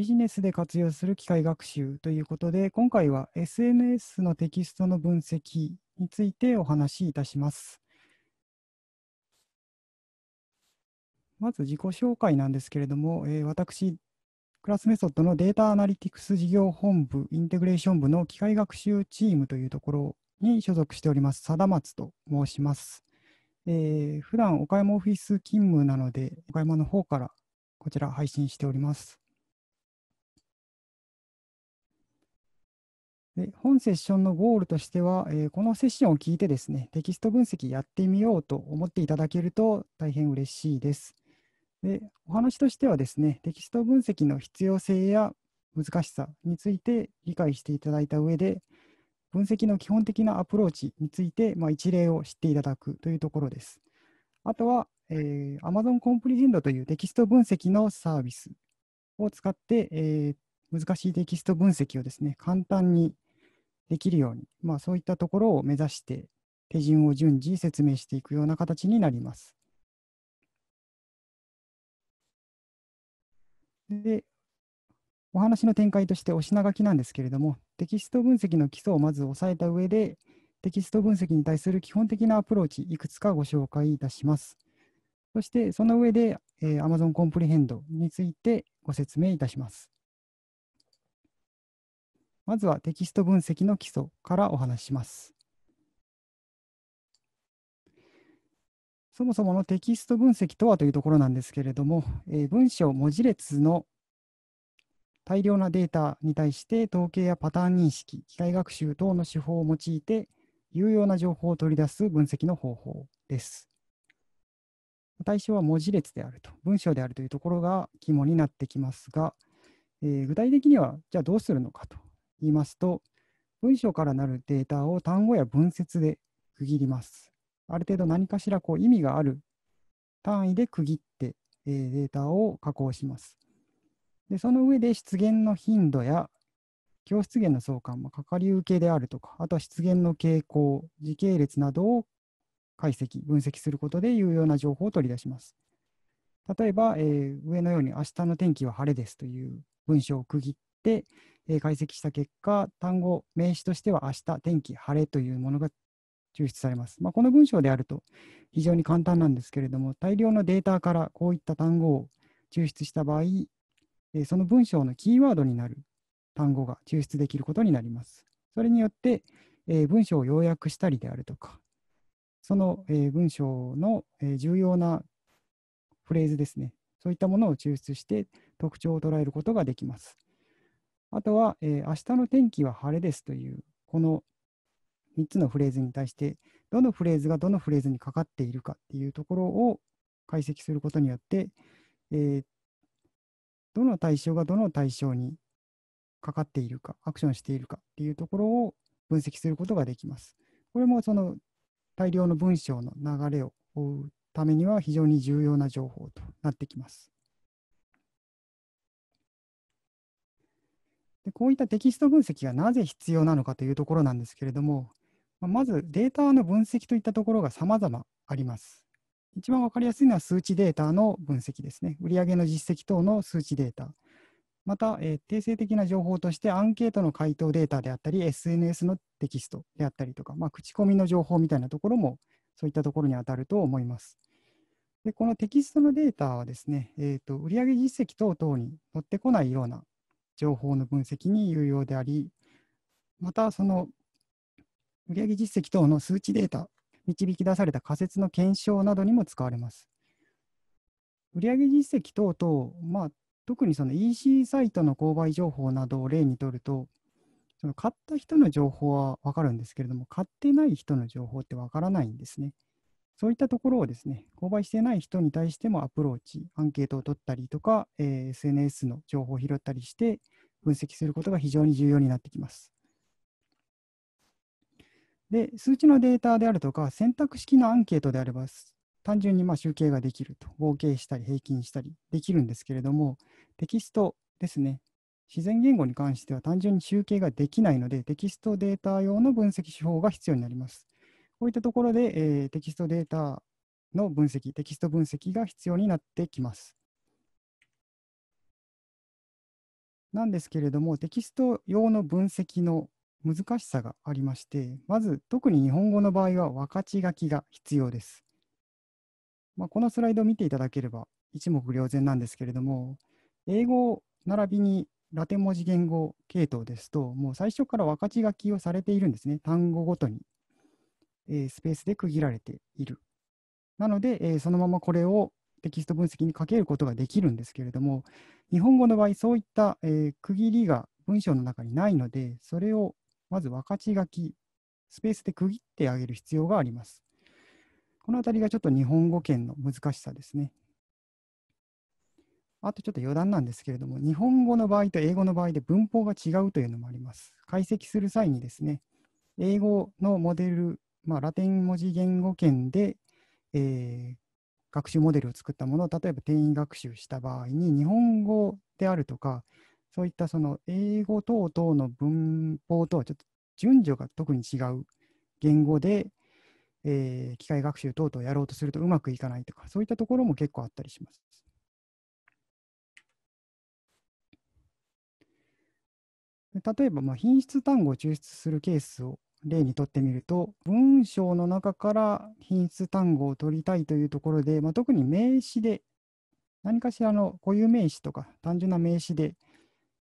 ビジネスで活用する機械学習ということで、今回は SNS のテキストの分析についてお話しいたします。まず自己紹介なんですけれども、えー、私、クラスメソッドのデータアナリティクス事業本部、インテグレーション部の機械学習チームというところに所属しております、貞松と申します。えー、普段岡山オフィス勤務なので、岡山の方からこちら配信しております。で本セッションのゴールとしては、えー、このセッションを聞いてですね、テキスト分析やってみようと思っていただけると大変嬉しいです。でお話としてはですね、テキスト分析の必要性や難しさについて理解していただいた上で、分析の基本的なアプローチについて、まあ、一例を知っていただくというところです。あとは、えー、Amazon コンプリ e ンドというテキスト分析のサービスを使って、えー、難しいテキスト分析をですね、簡単にできるように、まあ、そういったところを目指して、手順を順次説明していくような形になります。で、お話の展開としてお品書きなんですけれども、テキスト分析の基礎をまず押さえた上で、テキスト分析に対する基本的なアプローチ、いくつかご紹介いたします。そして、その上で、えー、Amazon コンプリヘンドについてご説明いたします。まずはテキスト分析の基礎からお話しします。そもそものテキスト分析とはというところなんですけれども、えー、文章文字列の大量なデータに対して統計やパターン認識、機械学習等の手法を用いて有用な情報を取り出す分析の方法です。対象は文字列であると、文章であるというところが肝になってきますが、えー、具体的にはじゃあどうするのかと言いますと、文章からなるデータを単語や文節で区切ります。ある程度何かしらこう意味がある単位で区切って、えー、データを加工します。でその上で出現の頻度や強出現の相関、まあ、かかり受けであるとか、あとは出現の傾向、時系列などを解析、分析することで有用な情報を取り出します。例えば、えー、上のように明日の天気は晴れですという文章を区切って、え解析した結果、単語、名詞としては明日、天気、晴れというものが抽出されます。まあ、この文章であると非常に簡単なんですけれども、大量のデータからこういった単語を抽出した場合、えその文章のキーワードになる単語が抽出できることになります。それによって、え文章を要約したりであるとか、その、え文章の、え重要なフレーズですね、そういったものを抽出して特徴を捉えることができます。あとは、えー、明日の天気は晴れですという、この3つのフレーズに対して、どのフレーズがどのフレーズにかかっているかっていうところを解析することによって、えー、どの対象がどの対象にかかっているか、アクションしているかっていうところを分析することができます。これもその大量の文章の流れを追うためには非常に重要な情報となってきます。でこういったテキスト分析がなぜ必要なのかというところなんですけれども、まずデータの分析といったところが様々あります。一番分かりやすいのは数値データの分析ですね。売上の実績等の数値データ。また、えー、定性的な情報としてアンケートの回答データであったり、SNS のテキストであったりとか、まあ、口コミの情報みたいなところも、そういったところに当たると思います。でこのテキストのデータはですね、えーと、と売上実績等々に乗ってこないような情報の分析に有用であり、またその売上実績等の数値データ、導き出された仮説の検証などにも使われます。売上実績等々、まあ、特にその EC サイトの購買情報などを例にとると、その買った人の情報は分かるんですけれども、買ってない人の情報って分からないんですね。そういったところをですね、購買していない人に対してもアプローチ、アンケートを取ったりとか、えー、SNS の情報を拾ったりして、分析することが非常に重要になってきます。で、数値のデータであるとか、選択式のアンケートであれば、単純にま集計ができると、合計したり、平均したりできるんですけれども、テキストですね、自然言語に関しては単純に集計ができないので、テキストデータ用の分析手法が必要になります。こういったところで、えー、テキストデータの分析、テキスト分析が必要になってきます。なんですけれども、テキスト用の分析の難しさがありまして、まず特に日本語の場合は分かち書きが必要です。まあ、このスライドを見ていただければ一目瞭然なんですけれども、英語並びにラテン文字言語系統ですと、もう最初から分かち書きをされているんですね、単語ごとに。えスペースで区切られている。なので、えそのままこれをテキスト分析にかけることができるんですけれども、日本語の場合、そういった、え区切りが文章の中にないので、それをまず分かち書き、スペースで区切ってあげる必要があります。このあたりがちょっと日本語圏の難しさですね。あとちょっと余談なんですけれども、日本語の場合と英語の場合で文法が違うというのもあります。解析する際にですね、英語のモデルまあ、ラテン文字言語圏で、えー、学習モデルを作ったものを例えば定員学習した場合に日本語であるとかそういったその英語等々の文法とはちょっと順序が特に違う言語で、えー、機械学習等々やろうとするとうまくいかないとかそういったところも結構あったりします。例えば、まあ、品質単語を抽出するケースを例にとってみると文章の中から品質単語を取りたいというところで、まあ、特に名詞で何かしらの固有名詞とか単純な名詞で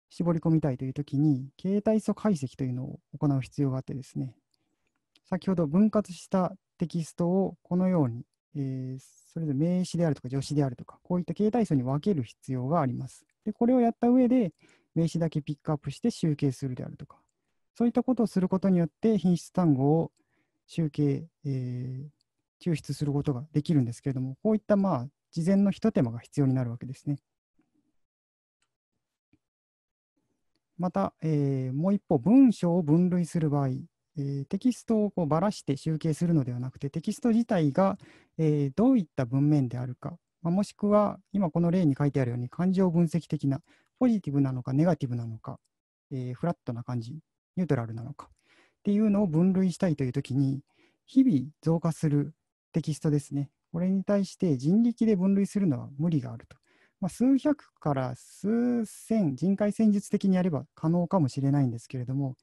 絞り込みたいというときに形態素解析というのを行う必要があってですね先ほど分割したテキストをこのように、えー、それぞれ名詞であるとか助詞であるとかこういった形態素に分ける必要がありますでこれをやった上で名詞だけピックアップして集計するであるとかそういったことをすることによって品質単語を集計、えー、抽出することができるんですけれども、こういったまあ事前のひと手間が必要になるわけですね。また、えー、もう一方、文章を分類する場合、えー、テキストをこうばらして集計するのではなくて、テキスト自体が、えー、どういった文面であるか、まあ、もしくは今この例に書いてあるように、感情分析的な、ポジティブなのかネガティブなのか、えー、フラットな感じニュートラルなのかっていうのを分類したいというときに、日々増加するテキストですね。これに対して人力で分類するのは無理があると。まあ、数百から数千、人海戦術的にやれば可能かもしれないんですけれども、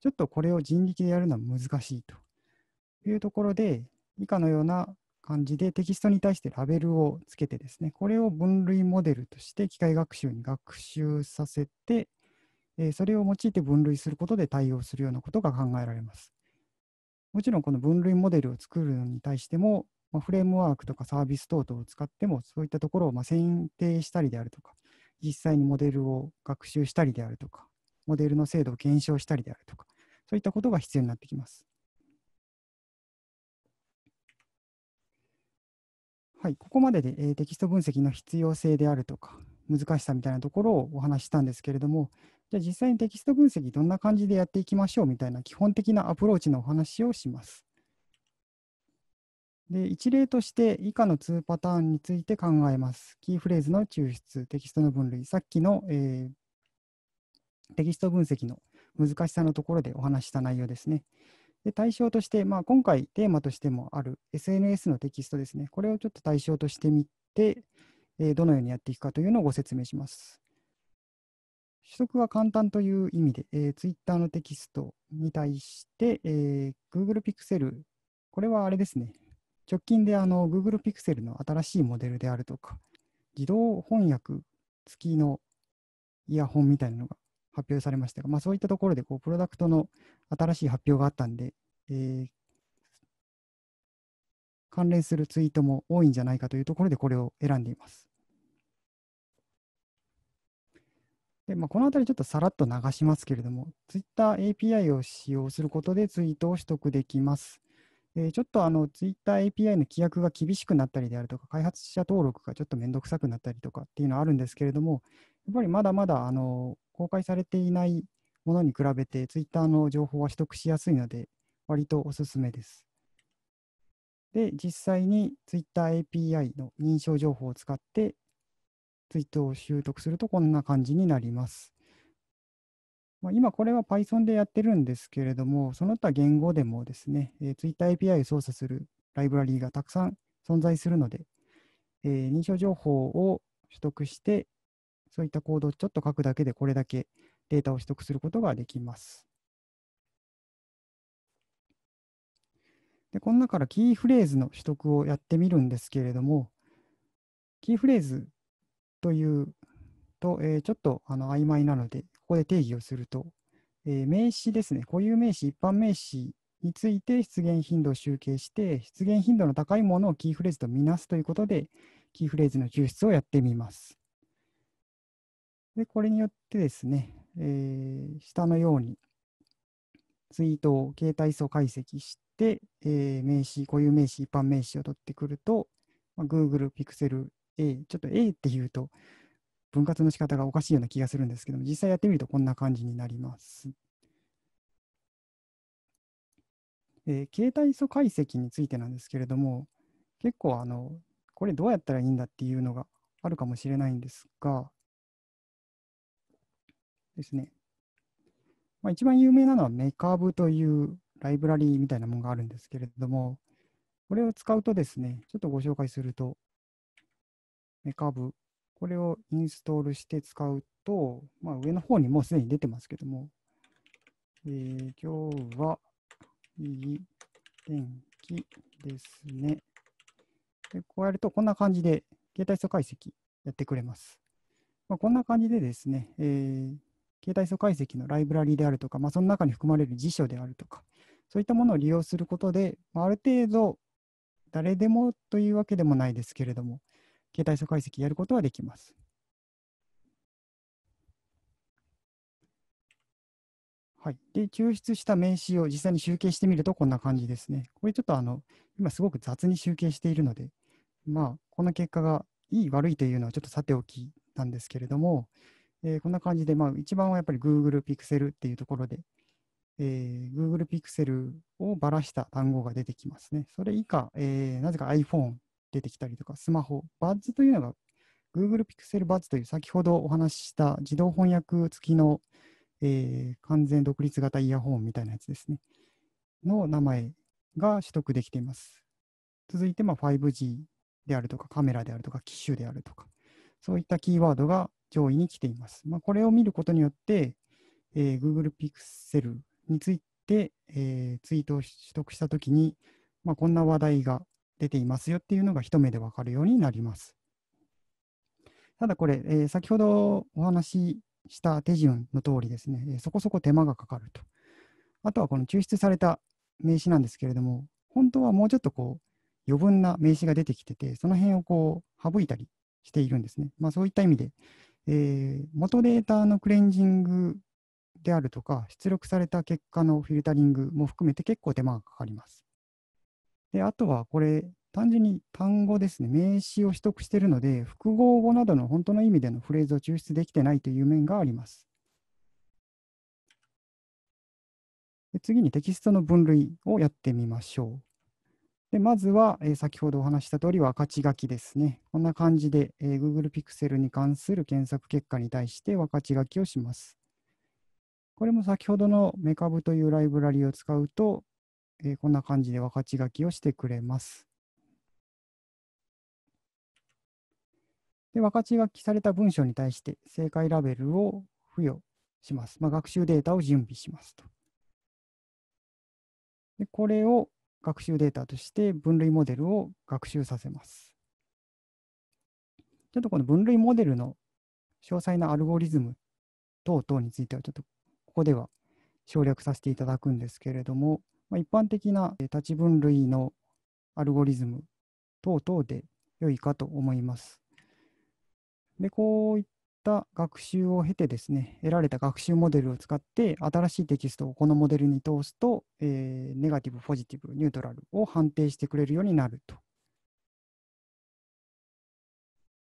ちょっとこれを人力でやるのは難しいというところで、以下のような感じでテキストに対してラベルをつけてですね、これを分類モデルとして機械学習に学習させて、えー、それを用いて分類することで対応するようなことが考えられます。もちろんこの分類モデルを作るのに対しても、まあ、フレームワークとかサービス等々を使ってもそういったところをま選定したりであるとか実際にモデルを学習したりであるとかモデルの精度を検証したりであるとかそういったことが必要になってきます。はい、ここまでで、えー、テキスト分析の必要性であるとか難しさみたいなところをお話ししたんですけれども、じゃあ実際にテキスト分析どんな感じでやっていきましょうみたいな基本的なアプローチのお話をします。で一例として以下の2パターンについて考えます。キーフレーズの抽出、テキストの分類、さっきの、えー、テキスト分析の難しさのところでお話した内容ですね。で対象として、まあ、今回テーマとしてもある SNS のテキストですね。これをちょっと対象としてみて、えー、どのようにやっていくかというのをご説明します。取得は簡単という意味で、えー、Twitter のテキストに対して、えー、Google Pixel、これはあれですね、直近であの Google Pixel の新しいモデルであるとか、自動翻訳付きのイヤホンみたいなのが発表されましたが、まあ、そういったところでこうプロダクトの新しい発表があったんで、えー、関連するツイートも多いんじゃないかというところでこれを選んでいます。で、まあ、このあたりちょっとさらっと流しますけれども、Twitter API を使用することでツイートを取得できます。ちょっとあの Twitter API の規約が厳しくなったりであるとか、開発者登録がちょっとめんどくさくなったりとかっていうのはあるんですけれども、やっぱりまだまだあの公開されていないものに比べて、Twitter の情報は取得しやすいので、割とおすすめです。で、実際に Twitter API の認証情報を使ってツイートを習得するとこんな感じになります。まあ、今これは Python でやってるんですけれども、その他言語でもですね、えー、Twitter API を操作するライブラリーがたくさん存在するので、えー、認証情報を取得して、そういったコードをちょっと書くだけでこれだけデータを取得することができます。でこの中からキーフレーズの取得をやってみるんですけれども、キーフレーズというと、えー、ちょっとあの曖昧なので、ここで定義をすると、えー、名詞ですね、固有名詞、一般名詞について出現頻度を集計して、出現頻度の高いものをキーフレーズとみなすということで、キーフレーズの抽出をやってみます。で、これによってですね、えー、下のようにツイートを形態素解析して、えー、名詞、固有名詞、一般名詞を取ってくると、まあ、Google、Pixel、A、ちょっと A っていうと分割の仕方がおかしいような気がするんですけども、実際やってみるとこんな感じになります。えー、形素解析についてなんですけれども、結構あの、これどうやったらいいんだっていうのがあるかもしれないんですが、ですね、まあ、一番有名なのはメカブというライブラリーみたいなものがあるんですけれども、これを使うとですね、ちょっとご紹介すると、メカブ、これをインストールして使うと、まあ、上の方にもうすでに出てますけども、えー、今日はいい天気ですね。でこうやると、こんな感じで、携帯素解析やってくれます。まあ、こんな感じでですね、えー、携帯素解析のライブラリであるとか、まあ、その中に含まれる辞書であるとか、そういったものを利用することで、まあ、ある程度、誰でもというわけでもないですけれども、携帯素解析やることはできます。はい、で抽出した名詞を実際に集計してみるとこんな感じですね。これちょっとあの今すごく雑に集計しているので、まあ、この結果がいい悪いというのはちょっとさておきなんですけれども、えー、こんな感じで、まあ、一番はやっぱり Google Pixel っていうところで、えー、Google Pixel をばらした単語が出てきますね。それ以下、えー、なぜか iPhone 出てきたりとか、スマホ、バッズというのが Google Pixel Buds という先ほどお話しした自動翻訳付きの、えー、完全独立型イヤホンみたいなやつですね。の名前が取得できています。続いて、ま 5G であるとか、カメラであるとか、機種であるとか、そういったキーワードが上位に来ています。まあ、これを見ることによって、えー、Google Pixel について、えー、ツイートを取得したときに、まあ、こんな話題が出ていますよっていうのが一目でわかるようになります。ただこれ、えー、先ほどお話しした手順の通りですね、えー、そこそこ手間がかかると。あとはこの抽出された名詞なんですけれども、本当はもうちょっとこう余分な名詞が出てきてて、その辺をこう省いたりしているんですね。まあ、そういった意味で、えー、元データのクレンジングであるとか、出力された結果のフィルタリングも含めて結構手間がかかります。で、あとはこれ、単純に単語ですね、名詞を取得しているので、複合語などの本当の意味でのフレーズを抽出できてないという面があります。で次にテキストの分類をやってみましょう。でまずは、えー、先ほどお話した通り分かち書きですね。こんな感じで、えー、Google Pixel に関する検索結果に対して分かち書きをします。これも先ほどのメカブというライブラリを使うと、えー、こんな感じで分かち書きをしてくれます。で分かち書きされた文章に対して正解ラベルを付与します。まあ、学習データを準備しますと。でこれを学習データとして分類モデルを学習させます。ちょっとこの分類モデルの詳細なアルゴリズム等々についてはちょっとここでは省略させていただくんですけれども、まあ、一般的な立ち分類のアルゴリズム等々で良いかと思います。で、こういった学習を経てですね、得られた学習モデルを使って、新しいテキストをこのモデルに通すと、えー、ネガティブ、ポジティブ、ニュートラルを判定してくれるようになると。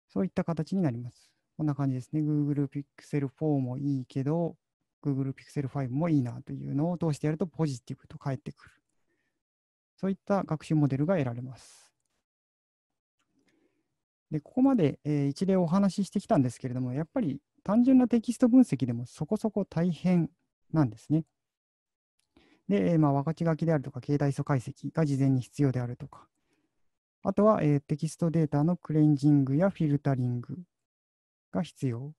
そういった形になります。こんな感じですね。Google Pixel 4もいいけど、Google Pixel 5もいいなというのを通してやるとポジティブと返ってくる。そういった学習モデルが得られます。でここまで、え一例をお話ししてきたんですけれども、やっぱり単純なテキスト分析でもそこそこ大変なんですね。で、えまあ、分かち書きであるとか、携帯素解析が事前に必要であるとか、あとは、えテキストデータのクレンジングやフィルタリングが必要。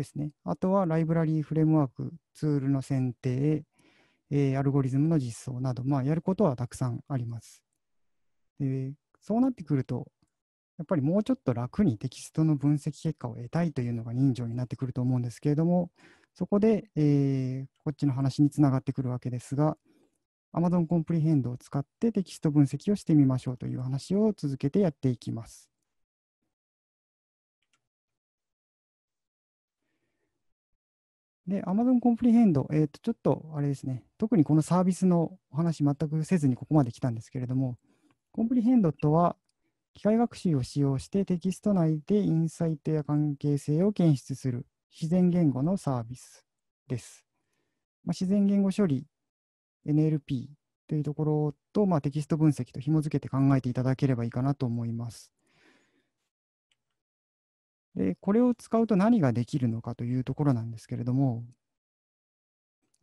ですね。あとはライブラリーフレームワーク、ツールの選定、えー、アルゴリズムの実装など、まあ、やることはたくさんあります。でそうなってくると、やっぱりもうちょっと楽にテキストの分析結果を得たいというのが人情になってくると思うんですけれども、そこで、えー、こっちの話につながってくるわけですが、Amazon コンプリヘンドを使ってテキスト分析をしてみましょうという話を続けてやっていきます。で、Amazon コンプリヘンド、えっ、ー、と、ちょっとあれですね、特にこのサービスのお話全くせずにここまで来たんですけれども、コンプリヘンドとは、機械学習を使用してテキスト内でインサイトや関係性を検出する自然言語のサービスです。まあ、自然言語処理、NLP というところと、まあ、テキスト分析と紐付けて考えていただければいいかなと思います。でこれを使うと何ができるのかというところなんですけれども、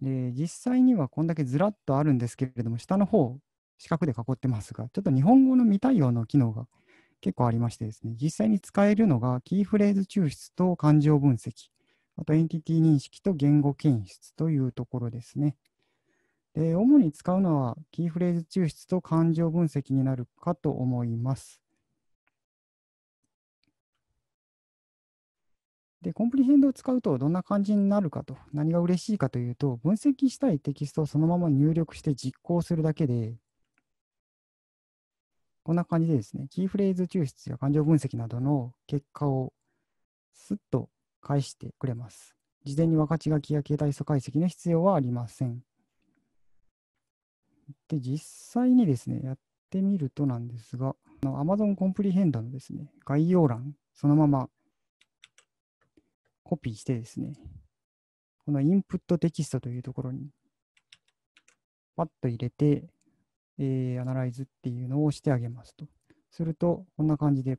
で実際にはこんだけずらっとあるんですけれども、下の方、四角で囲ってますが、ちょっと日本語の未対応の機能が結構ありましてですね、実際に使えるのがキーフレーズ抽出と感情分析、あとエンティティ認識と言語検出というところですね。で主に使うのはキーフレーズ抽出と感情分析になるかと思います。で、コンプリヘンドを使うとどんな感じになるかと、何が嬉しいかというと、分析したいテキストをそのまま入力して実行するだけで、こんな感じでですね、キーフレーズ抽出や感情分析などの結果をすっと返してくれます。事前に分かち書きや携帯素解析の必要はありません。で、実際にですね、やってみるとなんですが、Amazon コンプリヘンドのですね、概要欄、そのままコピーしてですね、このインプットテキストというところに、パッと入れて、えー、アナライズっていうのをしてあげますと。すると、こんな感じで、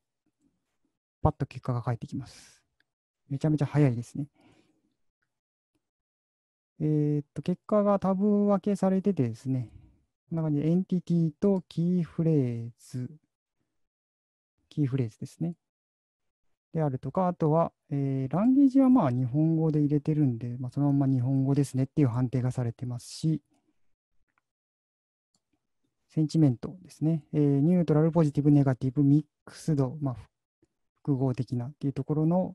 パッと結果が返ってきます。めちゃめちゃ早いですね。えー、っと、結果がタブ分けされててですね、こんな感じでエンティティとキーフレーズ、キーフレーズですね。であるとか、あとは、えー、ランゲージはまあ日本語で入れてるんで、まあ、そのまま日本語ですねっていう判定がされてますし、センチメントですね、えー、ニュートラル、ポジティブ、ネガティブ、ミックス度、まあ、複合的なっていうところの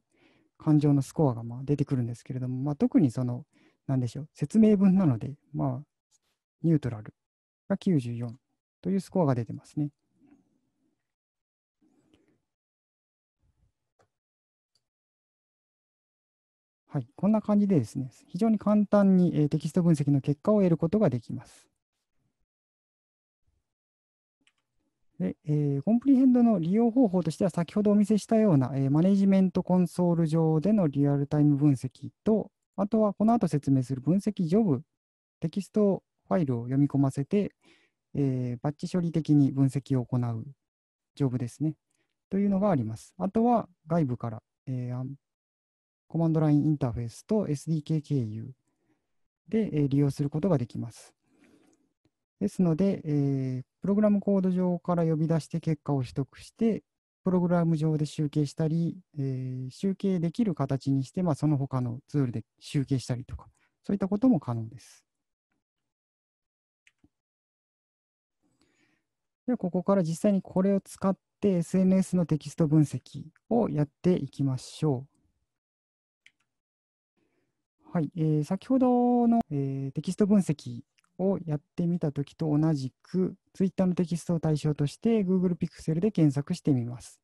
感情のスコアがまあ出てくるんですけれども、まあ、特にその、なんでしょう、説明文なので、まあ、ニュートラルが94というスコアが出てますね。はい、こんな感じでですね、非常に簡単に、えー、テキスト分析の結果を得ることができます。でえー、コンプリヘンドの利用方法としては、先ほどお見せしたような、えー、マネジメントコンソール上でのリアルタイム分析と、あとはこの後説明する分析ジョブ、テキストファイルを読み込ませて、えー、バッチ処理的に分析を行うジョブですね。というのがあります。あとは外部から、えー、コマンドラインインターフェースと SDK 経由で、え利用することができます。ですので、えプログラムコード上から呼び出して結果を取得して、プログラム上で集計したり、え集計できる形にして、まあ、その他のツールで集計したりとか、そういったことも可能です。ではここから実際にこれを使って SNS のテキスト分析をやっていきましょう。はい、えー、先ほどの、えー、テキスト分析をやってみたときと同じく、Twitter のテキストを対象として Google Pixel で検索してみます。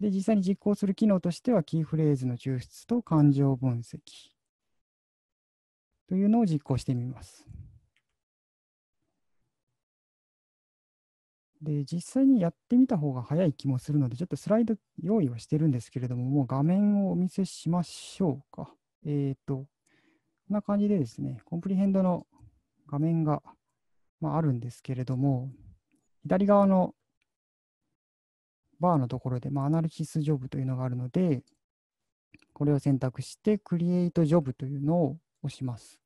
で、実際に実行する機能としては、キーフレーズの抽出と感情分析というのを実行してみます。で、実際にやってみた方が早い気もするので、ちょっとスライド用意はしてるんですけれども、もう画面をお見せしましょうか。えっ、と、こんな感じでですね、コンプリヘンドの画面が、まあ、あるんですけれども、左側のバーのところで、まあ、アナリシスジョブというのがあるので、これを選択してクリエイトジョブというのを押します。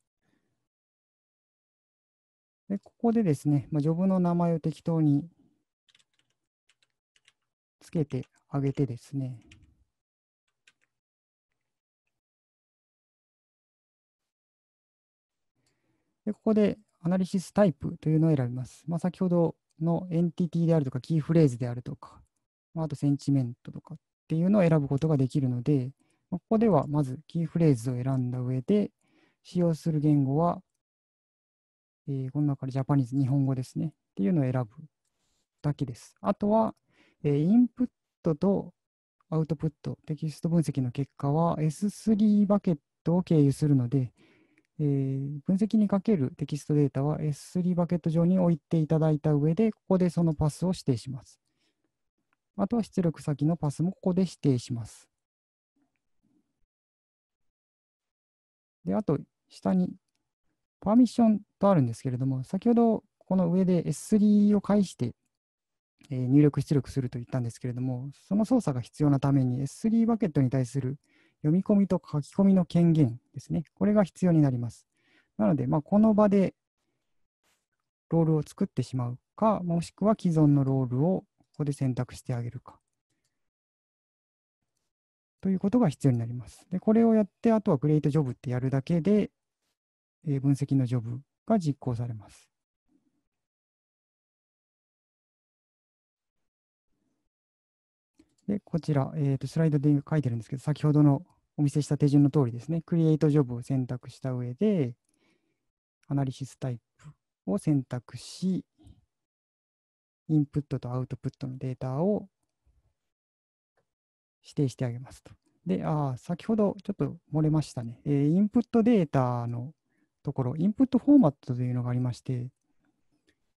でここでですね、まあ、ジョブの名前を適当につけてあげてですね、でここでアナリシスタイプというのを選びます。まあ、先ほどのエンティティであるとか、キーフレーズであるとか、まあ、とセンチメントとかっていうのを選ぶことができるので、まあ、ここではまずキーフレーズを選んだ上で、使用する言語は、えー、この中でジャパニーズ、日本語ですね。っていうのを選ぶだけです。あとは、えー、インプットとアウトプット、テキスト分析の結果は S3 バケットを経由するので、えー、分析にかけるテキストデータは S3 バケット上に置いていただいた上で、ここでそのパスを指定します。あとは出力先のパスもここで指定します。で、あと下にパーミッションとあるんですけれども、先ほどこの上で S3 を介して入力出力すると言ったんですけれども、その操作が必要なために S3 バケットに対する読み込みと書き込みの権限ですね。これが必要になります。なので、まあ、この場でロールを作ってしまうか、もしくは既存のロールをここで選択してあげるか。ということが必要になります。でこれをやって、あとはグレートジョブってやるだけで、えー、分析のジョブが実行されます。で、こちら、えーとスライドで書いてるんですけど、先ほどのお見せした手順の通りですね、クリエイトジョブを選択した上で、アナリシスタイプを選択し、インプットとアウトプットのデータを指定してあげますと。で、ああ、先ほどちょっと漏れましたね、えー、インプットデータのところ、インプットフォーマットというのがありまして、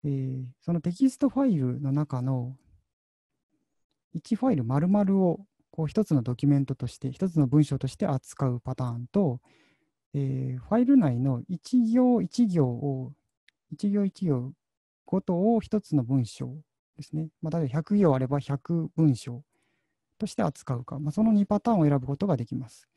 えー、そのテキストファイルの中の1ファイル丸々をこう一つのドキュメントとして、一つの文章として扱うパターンと、えー、ファイル内の一行一行を、一行一行ごとを一つの文章ですね。まあ、例えば100行あれば100文章として扱うか、まあ、その2パターンを選ぶことができます。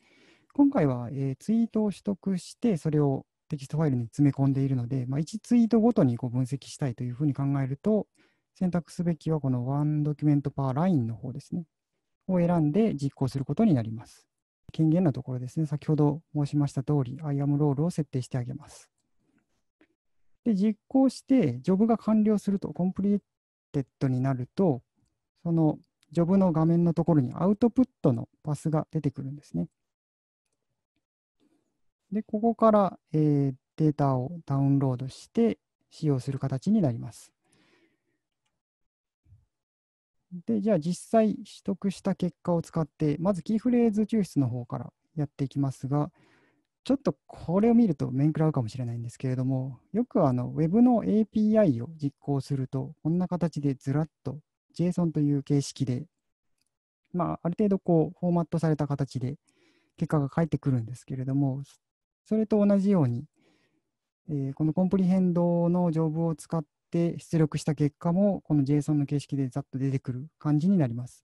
今回は、えー、ツイートを取得して、それをテキストファイルに詰め込んでいるので、まあ、1ツイートごとにこう分析したいというふうに考えると、選択すべきはこのワンドキュメントパーラインの方ですね。を選んで実行することになります。権限のところですね、先ほど申しました通り、アイアムロールを設定してあげます。で、実行して、ジョブが完了すると、コンプリーテッドになると、そのジョブの画面のところにアウトプットのパスが出てくるんですね。で、ここから、えー、データをダウンロードして使用する形になります。で、じゃあ実際取得した結果を使って、まずキーフレーズ抽出の方からやっていきますが、ちょっとこれを見ると面食らうかもしれないんですけれども、よくあの Web の API を実行すると、こんな形でずらっと JSON という形式で、まあ、ある程度こうフォーマットされた形で結果が返ってくるんですけれども、それと同じように、えー、このコンプリヘンドのジョブを使っって出力した結果も、この JSON の形式でざっと出てくる感じになります。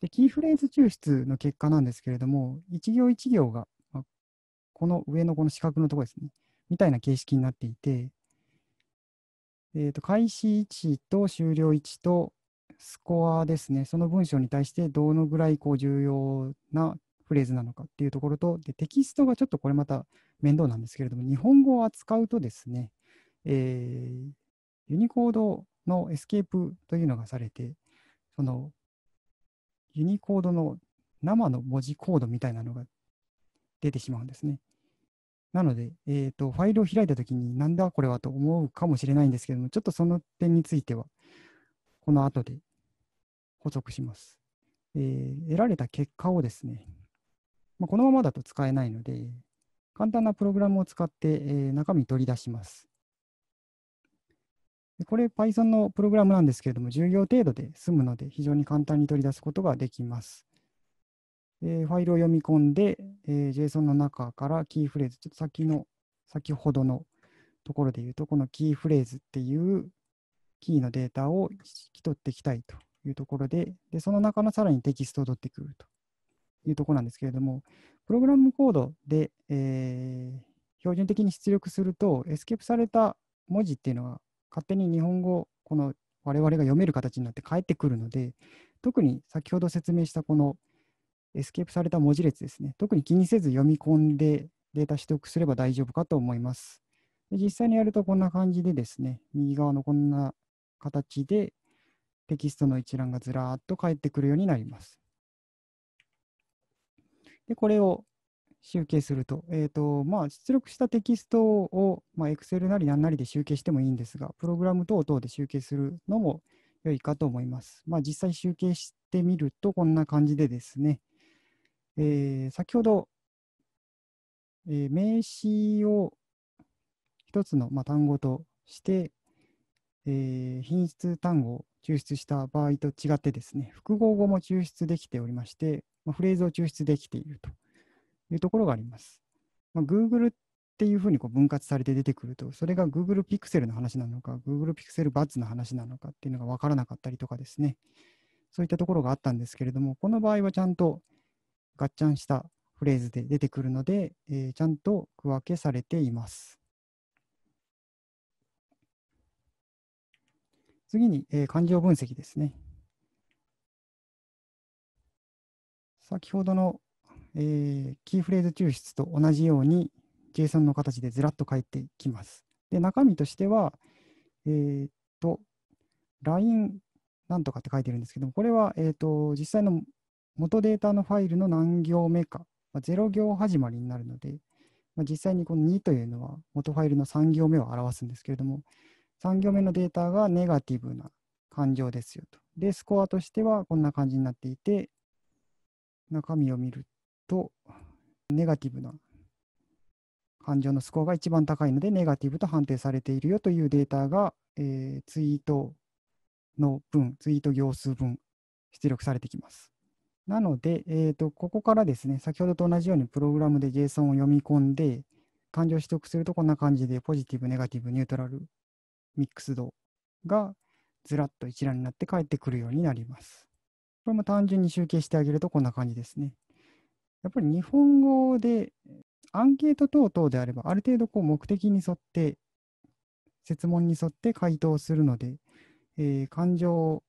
で、キーフレーズ抽出の結果なんですけれども、1行1行が、まあ、この上のこの四角のところですね、みたいな形式になっていて、えー、と開始1と終了1とスコアですね、その文章に対してどのぐらいこう重要なフレーズなのかっていうところとで、テキストがちょっとこれまた面倒なんですけれども、日本語を扱うとですね、えー、ユニコードのエスケープというのがされて、そのユニコードの生の文字コードみたいなのが出てしまうんですね。なので、えーと、ファイルを開いたときに、なんだこれはと思うかもしれないんですけども、ちょっとその点については、この後で補足します。えー、得られた結果をですね、まあ、このままだと使えないので、簡単なプログラムを使って、えー、中身取り出します。これ Python のプログラムなんですけれども、10行程度で済むので、非常に簡単に取り出すことができます。えー、ファイルを読み込んで、えー、JSON の中からキーフレーズ、ちょっと先の、先ほどのところで言うと、このキーフレーズっていうキーのデータを引き取っていきたいというところで、でその中のさらにテキストを取ってくるというところなんですけれども、プログラムコードで、えー、標準的に出力すると、エスケープされた文字っていうのが勝手に日本語、この我々が読める形になって返ってくるので、特に先ほど説明したこのエスケープされた文字列ですね、特に気にせず読み込んでデータ取得すれば大丈夫かと思います。で実際にやるとこんな感じでですね、右側のこんな形でテキストの一覧がずらーっと返ってくるようになります。でこれを集計すると。えっ、ー、と、まあ、出力したテキストを、まあ、Excel なり何なりで集計してもいいんですが、プログラム等々で集計するのも良いかと思います。まあ、実際集計してみると、こんな感じでですね、えー、先ほど、えー、名詞を一つの、まあ、単語として、えー、品質単語を抽出した場合と違ってですね、複合語も抽出できておりまして、まあ、フレーズを抽出できていると。いうところがあります。まあ、Google っていうふうにこう分割されて出てくると、それが Google Pixel の話なのか、Google Pixel Buds の話なのかっていうのが分からなかったりとかですね、そういったところがあったんですけれども、この場合はちゃんとガッチャンしたフレーズで出てくるので、えー、ちゃんと区分けされています。次に、えー、感情分析ですね。先ほどのえー、キーフレーズ抽出と同じように JSON の形でずらっと書いてきます。で、中身としては、えっ、と、line なんとかって書いてるんですけども、これは、えっ、と、実際の元データのファイルの何行目か、まあ、0行始まりになるので、まあ、実際にこの2というのは元ファイルの3行目を表すんですけれども、3行目のデータがネガティブな感情ですよと。で、スコアとしてはこんな感じになっていて、中身を見るとネガティブな感情のスコアが一番高いのでネガティブと判定されているよというデータが、えー、ツイートの分、ツイート行数分出力されてきます。なので、えーと、とここからですね、先ほどと同じようにプログラムで JSON を読み込んで、感情を取得するとこんな感じで、ポジティブ、ネガティブ、ニュートラル、ミックス度がずらっと一覧になって返ってくるようになります。これも単純に集計してあげるとこんな感じですね。やっぱり日本語でアンケート等々であれば、ある程度こう目的に沿って、設問に沿って回答するので、えー、感情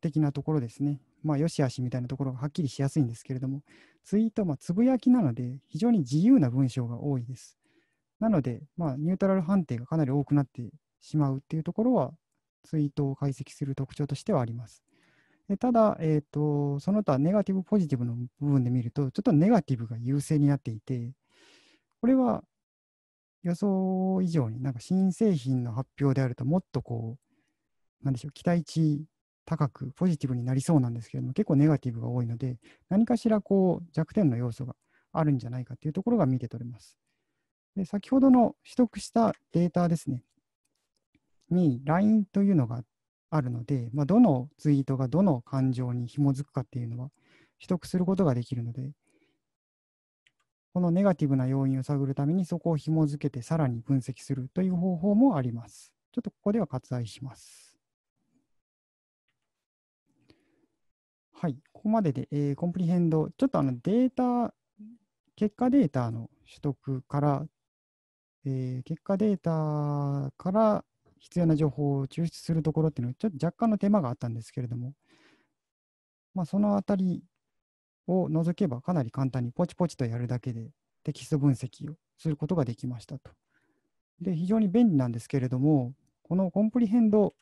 的なところですね、まあ、よし悪しみたいなところがはっきりしやすいんですけれども、ツイート、まあ、つぶやきなので、非常に自由な文章が多いです。なので、まあ、ニュートラル判定がかなり多くなってしまうっていうところは、ツイートを解析する特徴としてはあります。ただ、えーと、その他ネガティブ、ポジティブの部分で見ると、ちょっとネガティブが優勢になっていて、これは予想以上に、なんか新製品の発表であると、もっとこう、なんでしょう、期待値高くポジティブになりそうなんですけれども、結構ネガティブが多いので、何かしらこう弱点の要素があるんじゃないかというところが見て取れます。で先ほどの取得したデータですね、に LINE というのがあっあるので、まあ、どのツイートがどの感情に紐づくかっていうのは取得することができるので、このネガティブな要因を探るためにそこを紐づけてさらに分析するという方法もあります。ちょっとここでは割愛します。はい、ここまでで、えー、コンプリヘンド、ちょっとあのデータ、結果データの取得から、えー、結果データから必要な情報を抽出するところっていうのは、ちょっと若干の手間があったんですけれども、まあ、そのあたりを除けば、かなり簡単にポチポチとやるだけでテキスト分析をすることができましたと。で、非常に便利なんですけれども、このコンプリヘンド、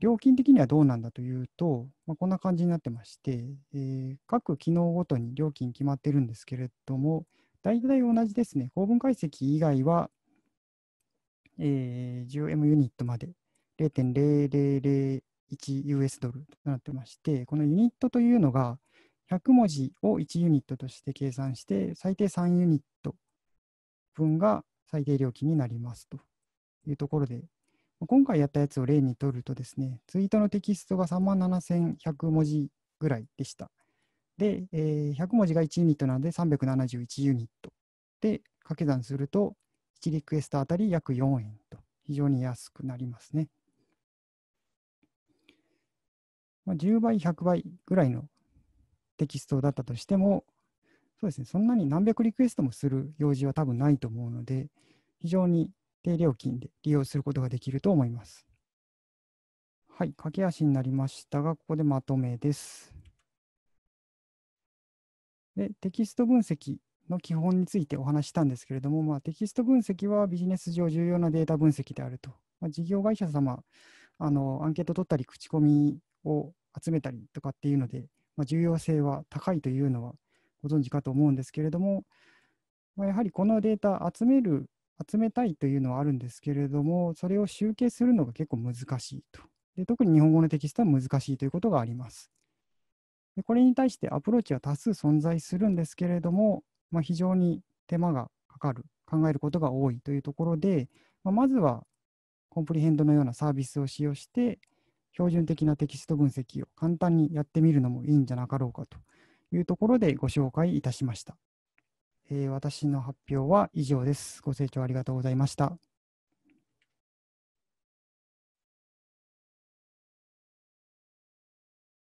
料金的にはどうなんだというと、まあ、こんな感じになってまして、えー、各機能ごとに料金決まってるんですけれども、大体同じですね、構文解析以外はえー、10M ユニットまで 0.0001US ドルとなってまして、このユニットというのが、100文字を1ユニットとして計算して、最低3ユニット分が最低料金になりますというところで、今回やったやつを例にとるとですね、ツイートのテキストが3万7100文字ぐらいでした。で、えー、100文字が1ユニットなので371ユニットで掛け算すると1リクエストあたり約4円と非常に安くなりますね。まあ、10倍、100倍ぐらいのテキストだったとしても、そうですね、そんなに何百リクエストもする用事は多分ないと思うので、非常に低料金で利用することができると思います。はい、駆け足になりましたが、ここでまとめです。でテキスト分析の基本についてお話したんですけれども、まあ、テキスト分析はビジネス上重要なデータ分析であると。まあ、事業会社様、あのアンケート取ったり、口コミを集めたりとかっていうので、まあ、重要性は高いというのはご存知かと思うんですけれども、まあ、やはりこのデータ集める、集めたいというのはあるんですけれども、それを集計するのが結構難しいと。で特に日本語のテキストは難しいということがあります。でこれに対してアプローチは多数存在するんですけれども、まあ、非常に手間がかかる、考えることが多いというところで、まあ、まずはコンプリヘンドのようなサービスを使用して、標準的なテキスト分析を簡単にやってみるのもいいんじゃなかろうかというところでご紹介いたしました。えー、私の発表は以上です。ご清聴ありがとうございました。